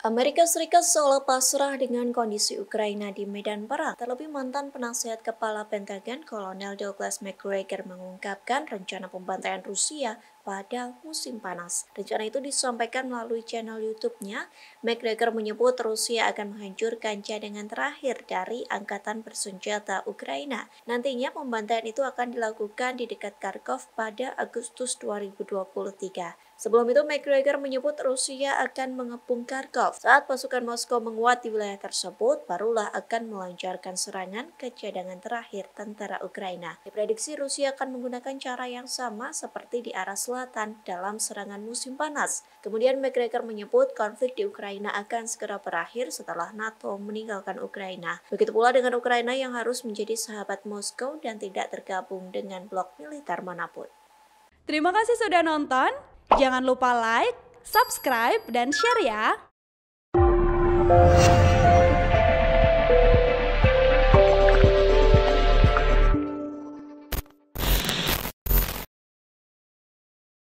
Amerika Serikat seolah pasrah dengan kondisi Ukraina di medan perang. Terlebih mantan penasihat kepala Pentagon Kolonel Douglas MacGregor, mengungkapkan rencana pembantaian Rusia pada musim panas. Rencana itu disampaikan melalui channel YouTube-nya. McGregor menyebut Rusia akan menghancurkan cadangan terakhir dari Angkatan Bersenjata Ukraina. Nantinya pembantaian itu akan dilakukan di dekat Kharkov pada Agustus 2023. Sebelum itu, McGregor menyebut Rusia akan mengepung Kharkov. Saat pasukan Moskow menguat di wilayah tersebut, barulah akan melancarkan serangan ke cadangan terakhir tentara Ukraina. Diprediksi Rusia akan menggunakan cara yang sama seperti di arah selatan Selatan dalam serangan musim panas. Kemudian McGregor menyebut konflik di Ukraina akan segera berakhir setelah NATO meninggalkan Ukraina. Begitu pula dengan Ukraina yang harus menjadi sahabat Moskow dan tidak tergabung dengan blok militer manapun. Terima kasih sudah nonton. Jangan lupa like, subscribe, dan share ya.